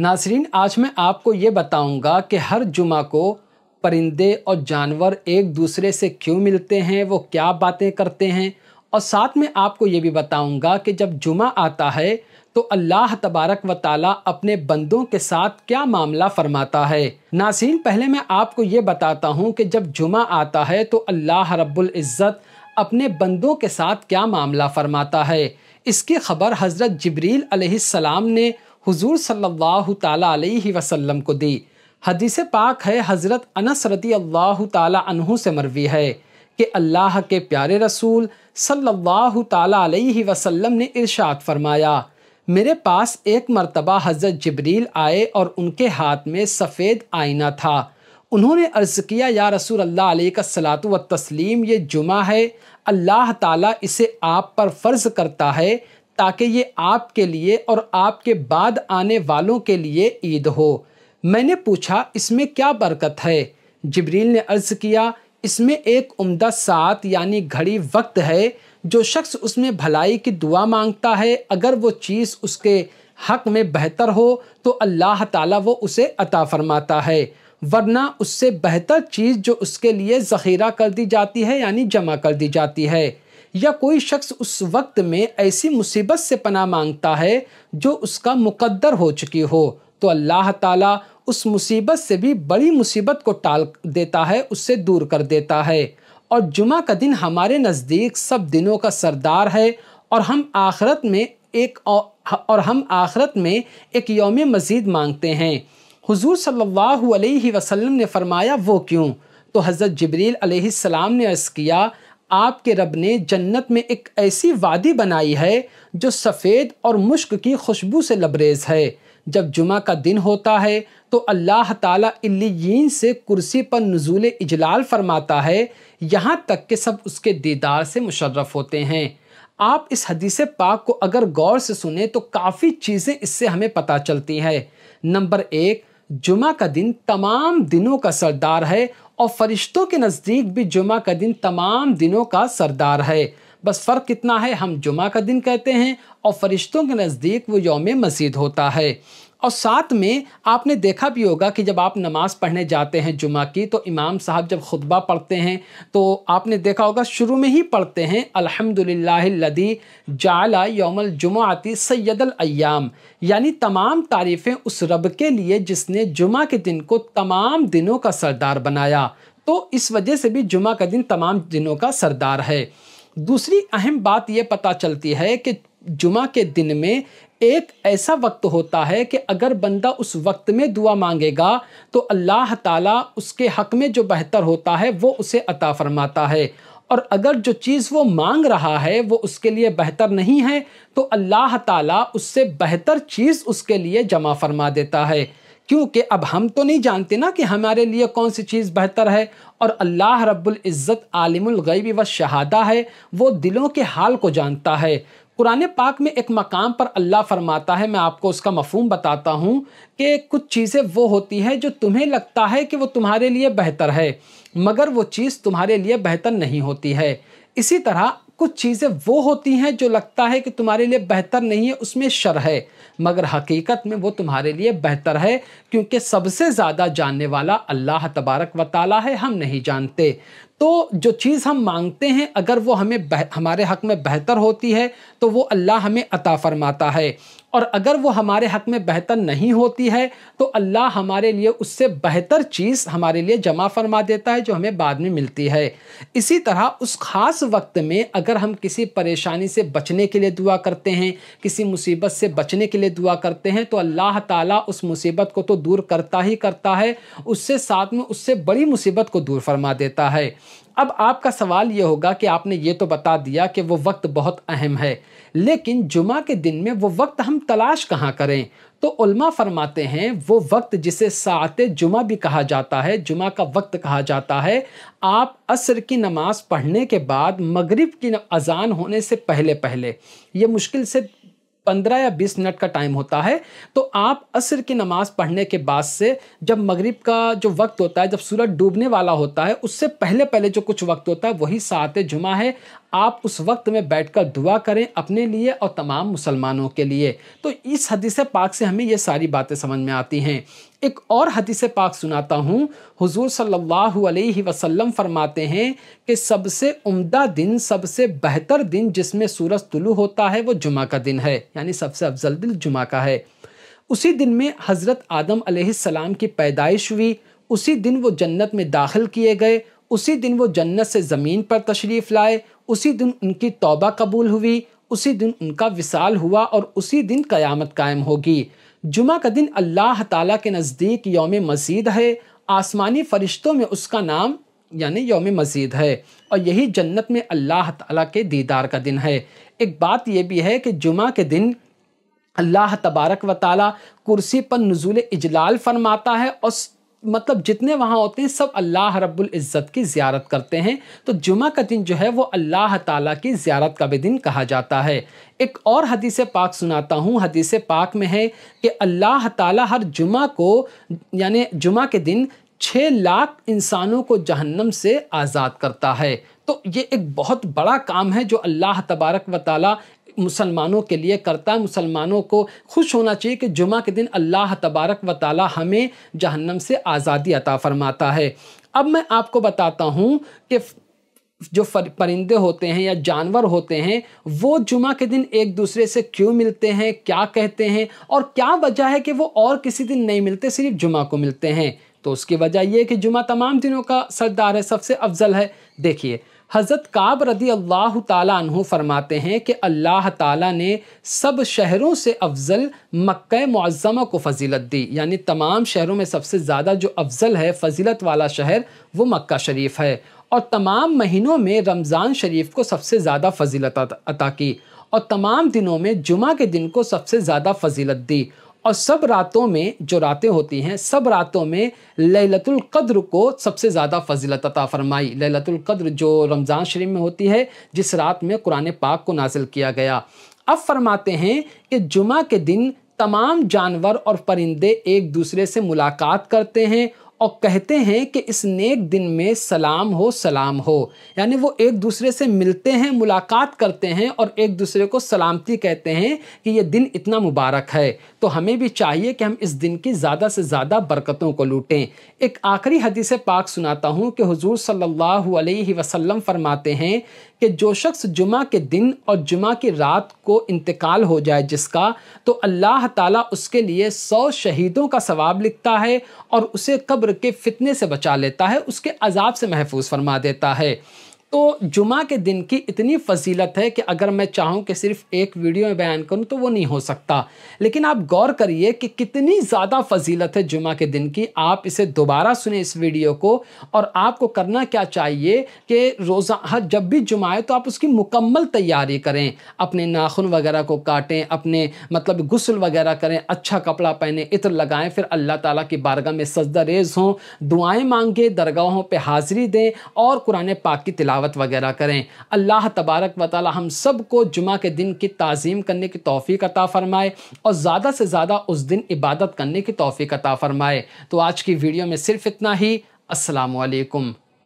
नासरीन आज मैं आपको ये बताऊंगा कि हर जुमा को परिंदे और जानवर एक दूसरे से क्यों मिलते हैं वो क्या बातें करते हैं और साथ में आपको ये भी बताऊंगा कि जब जुमा आता है तो अल्लाह तबारक व ताला अपने बंदों के साथ क्या मामला फरमाता है नासीन पहले मैं आपको ये बताता हूँ कि जब जुमा आता है तो अल्लाह रब्बुल इज़्ज़त अपने बंदों के साथ क्या मामला फरमाता है इसकी खबर हज़रत जबरील सलाम ने हुजूर सल्लल्लाहु ताला अलैहि वसल्लम को दी हदीस पाक है हज़रत अनस रदी अल्लाह तहु से मरवी है कि अल्लाह के प्यारे रसूल सल्लल्लाहु ताला अलैहि वसल्लम ने इरशाद फरमाया मेरे पास एक मरतबा हज़रत जबरील आए और उनके हाथ में सफ़ेद आईना था उन्होंने अर्ज़ किया या रसूल अल्लाह का सलात व तस्लीम ये जुमा है अल्लाह ताला इसे आप पर फ़र्ज़ करता है ताकि ये आपके लिए और आपके बाद आने वालों के लिए ईद हो मैंने पूछा इसमें क्या बरकत है जबरील ने अर्ज़ किया इसमें एक उम्दा सात यानी घड़ी वक्त है जो शख्स उसमें भलाई की दुआ मांगता है अगर वो चीज़ उसके हक में बेहतर हो तो अल्लाह ताला वो उसे अता फरमाता है वरना उससे बेहतर चीज़ जो उसके लिए ज़ख़ीरा कर दी जाती है यानी जमा कर दी जाती है या कोई शख्स उस वक्त में ऐसी मुसीबत से पना मांगता है जो उसका मुकद्दर हो चुकी हो तो अल्लाह ताला उस मुसीबत से भी बड़ी मुसीबत को टाल देता है उससे दूर कर देता है और जुमा का दिन हमारे नज़दीक सब दिनों का सरदार है और हम आखरत में एक और हम आखरत में एक योम मज़ीद मांगते हैं हुजूर सल्लल्लाहु अलैहि वसल्लम ने फरमाया वो क्यों तो हज़रत जबरील अलैहिस्सलाम ने अर्ज़ किया आपके रब ने जन्नत में एक ऐसी वादी बनाई है जो सफ़ेद और मुश्क की खुशबू से लबरेज है जब जुमा का दिन होता है तो अल्लाह ताला इल्लियीन से कुर्सी पर नजूल इजलाल फरमाता है यहाँ तक कि सब उसके दीदार से मुशर्रफ होते हैं आप इस हदीस पाक को अगर गौर से सुने तो काफ़ी चीज़ें इससे हमें पता चलती हैं नंबर एक जुमा का दिन तमाम दिनों का सरदार है और फरिश्तों के नज़दीक भी जुमा का दिन तमाम दिनों का सरदार है बस फ़र्क कितना है हम जुमा का दिन कहते हैं और फरिश्तों के नज़दीक वो योम मसीद होता है और साथ में आपने देखा भी होगा कि जब आप नमाज़ पढ़ने जाते हैं जुमा की तो इमाम साहब जब खुतबा पढ़ते हैं तो आपने देखा होगा शुरू में ही पढ़ते हैं लदी जाला यौमल जुमाती सैदलयाम यानी तमाम तारीफ़ें उस रब के लिए जिसने जुमा के दिन को तमाम दिनों का सरदार बनाया तो इस वजह से भी जुमा का दिन तमाम दिनों का सरदार है दूसरी अहम बात यह पता चलती है कि जुमा के दिन में एक ऐसा वक्त होता है कि अगर बंदा उस वक्त में दुआ मांगेगा तो अल्लाह ताला उसके हक में जो बेहतर होता है वो उसे अता फरमाता है और अगर जो चीज़ वो मांग रहा है वो उसके लिए बेहतर नहीं है तो अल्लाह ताला उससे बेहतर चीज़ उसके लिए जमा फरमा देता है क्योंकि अब हम तो नहीं जानते ना कि हमारे लिए कौन सी चीज़ बेहतर है और अल्लाह रब्बुल इज़्ज़त आलिमुल गैबी व शहादा है वो दिलों के हाल को जानता है कुरान पाक में एक मकाम पर अल्लाह फरमाता है मैं आपको उसका मफहम बताता हूँ कि कुछ चीज़ें वो होती हैं जो तुम्हें लगता है कि वो तुम्हारे लिए बेहतर है मगर वो चीज़ तुम्हारे लिए बेहतर नहीं होती है इसी तरह कुछ चीज़ें वो होती हैं जो लगता है कि तुम्हारे लिए बेहतर नहीं है उसमें शर है मगर हकीकत में वो तुम्हारे लिए बेहतर है क्योंकि सबसे ज़्यादा जानने वाला अल्लाह तबारक व ताली है हम नहीं जानते तो जो चीज़ हम मांगते हैं अगर वो हमें बह, हमारे हक में बेहतर होती है तो वो अल्लाह हमें अता फरमाता है और अगर वो हमारे हक में बेहतर नहीं होती है तो अल्लाह हमारे लिए उससे बेहतर चीज़ हमारे लिए जमा फरमा देता है जो हमें बाद में मिलती है इसी तरह उस ख़ास वक्त में अगर हम किसी परेशानी से बचने के लिए दुआ करते हैं किसी मुसीबत से बचने के लिए दुआ करते हैं तो अल्लाह ताला उस मुसीबत को तो दूर करता ही करता है उससे साथ में उससे बड़ी मुसीबत को दूर फरमा देता है अब आपका सवाल ये होगा कि आपने ये तो बता दिया कि वो वक्त बहुत अहम है लेकिन जुमा के दिन में वो वक्त हम तलाश कहाँ करें तो उल्मा फरमाते हैं वो वक्त जिसे सात जुमा भी कहा जाता है जुमा का वक्त कहा जाता है आप असर की नमाज़ पढ़ने के बाद मगरिब की अजान होने से पहले पहले ये मुश्किल से पंद्रह या बीस मिनट का टाइम होता है तो आप असर की नमाज़ पढ़ने के बाद से जब मगरिब का जो वक्त होता है जब सूरज डूबने वाला होता है उससे पहले पहले जो कुछ वक्त होता है वही सात जुमा है आप उस वक्त में बैठकर दुआ करें अपने लिए और तमाम मुसलमानों के लिए तो इस हदीस पाक से हमें ये सारी बातें समझ में आती हैं एक और हदीस पाक सुनाता हूँ हुजूर सल्लल्लाहु अलैहि वसल्लम फरमाते हैं कि सबसे उम्दा दिन सबसे बेहतर दिन जिसमें सूरज तुलु होता है वो जुमा का दिन है यानी सबसे अफजल दिन जुमा का है उसी दिन में हज़रत आदम सलाम की पैदाइश हुई उसी दिन वो जन्नत में दाखिल किए गए उसी दिन वो जन्नत से ज़मीन पर तशरीफ़ लाए उसी दिन उनकी तौबा कबूल हुई उसी दिन उनका विसाल हुआ और उसी दिन क़यामत कायम होगी जुमा का दिन अल्लाह ताला के नज़दीक योम मजीद है आसमानी फ़रिश्तों में उसका नाम यानी योम मजीद है और यही जन्नत में अल्लाह ताला के दीदार का दिन है एक बात यह भी है कि जुमा के दिन अल्लाह तबारक व ताली कुर्सी पर नज़ुल इजलाल फरमाता है और मतलब जितने वहाँ होते हैं सब अल्लाह रब्बुल इज़्ज़त की ज़्यारत करते हैं तो जुमा का दिन जो है वो अल्लाह ताला की ज़्यारत का भी दिन कहा जाता है एक और हदीस पाक सुनाता हूँ हदीस पाक में है कि अल्लाह ताला हर जुमा को यानि जुमा के दिन छः लाख इंसानों को जहन्नम से आज़ाद करता है तो ये एक बहुत बड़ा काम है जो अल्लाह तबारक व ताली मुसलमानों के लिए करता है मुसलमानों को खुश होना चाहिए कि जुमा के दिन अल्लाह तबारक व ताली हमें जहन्नम से आज़ादी अता फरमाता है अब मैं आपको बताता हूँ कि जो परिंदे होते हैं या जानवर होते हैं वो जुमा के दिन एक दूसरे से क्यों मिलते हैं क्या कहते हैं और क्या वजह है कि वो और किसी दिन नहीं मिलते सिर्फ जुमा को मिलते हैं तो उसकी वजह यह कि जुमा तमाम दिनों का सरदार है सबसे अफजल है देखिए हज़रत काब रदी अल्लाह तु फरमाते हैं कि अल्लाह ताला ने सब शहरों से अफजल मक् मज़मा को फजीलत दी यानी तमाम शहरों में सबसे ज़्यादा जो अफजल है फजीलत वाला शहर वो मक्का शरीफ है और तमाम महीनों में रमज़ान शरीफ को सबसे ज़्यादा फजीलत अता की और तमाम दिनों में जुमा के दिन को सबसे ज़्यादा फजीलत दी और सब रातों में जो रातें होती हैं सब रातों में ललतुल कद्र को सबसे ज़्यादा फजीलत अता फरमाई ललतुल कद्र जो रमज़ान शरीफ में होती है जिस रात में कुरान पाक को नाजिल किया गया अब फरमाते हैं कि जुमा के दिन तमाम जानवर और परिंदे एक दूसरे से मुलाकात करते हैं और कहते हैं कि इस नेक दिन में सलाम हो सलाम हो यानी वो एक दूसरे से मिलते हैं मुलाकात करते हैं और एक दूसरे को सलामती कहते हैं कि ये दिन इतना मुबारक है तो हमें भी चाहिए कि हम इस दिन की ज़्यादा से ज़्यादा बरकतों को लूटें एक आखिरी हदीस पाक सुनाता हूँ कि हजूर सल्ला वसलम फरमाते हैं कि जो शख्स जुमा के दिन और जुमा की रात को इंतकाल हो जाए जिसका तो अल्लाह ताला उसके लिए सौ शहीदों का सवाब लिखता है और उसे कब्र के फितने से बचा लेता है उसके अजाब से महफूज फरमा देता है तो जुमा के दिन की इतनी फजीलत है कि अगर मैं चाहूँ कि सिर्फ एक वीडियो में बयान करूँ तो वो नहीं हो सकता लेकिन आप गौर करिए कि कितनी ज़्यादा फजीलत है जुमा के दिन की आप इसे दोबारा सुने इस वीडियो को और आपको करना क्या चाहिए कि रोज़ा हर जब भी जुमा है तो आप उसकी मुकम्मल तैयारी करें अपने नाखून वगैरह को काटें अपने मतलब गसल वगैरह करें अच्छा कपड़ा पहने इत्र लगाएँ फिर अल्लाह ताली की बारगाह में सजदा रेज हों दुआएँ मांगें दरगाहों पर हाज़िरी दें और कुरान पाक की तिलावत तिलावत वगैरह करें अल्लाह तबारक व ताली हम सब को जुमा के दिन की तज़ीम करने की तोफ़ी अता फ़रमाए और ज़्यादा से ज़्यादा उस दिन इबादत करने की तोफ़ी अता फ़रमाए तो आज की वीडियो में सिर्फ़ इतना ही असलकम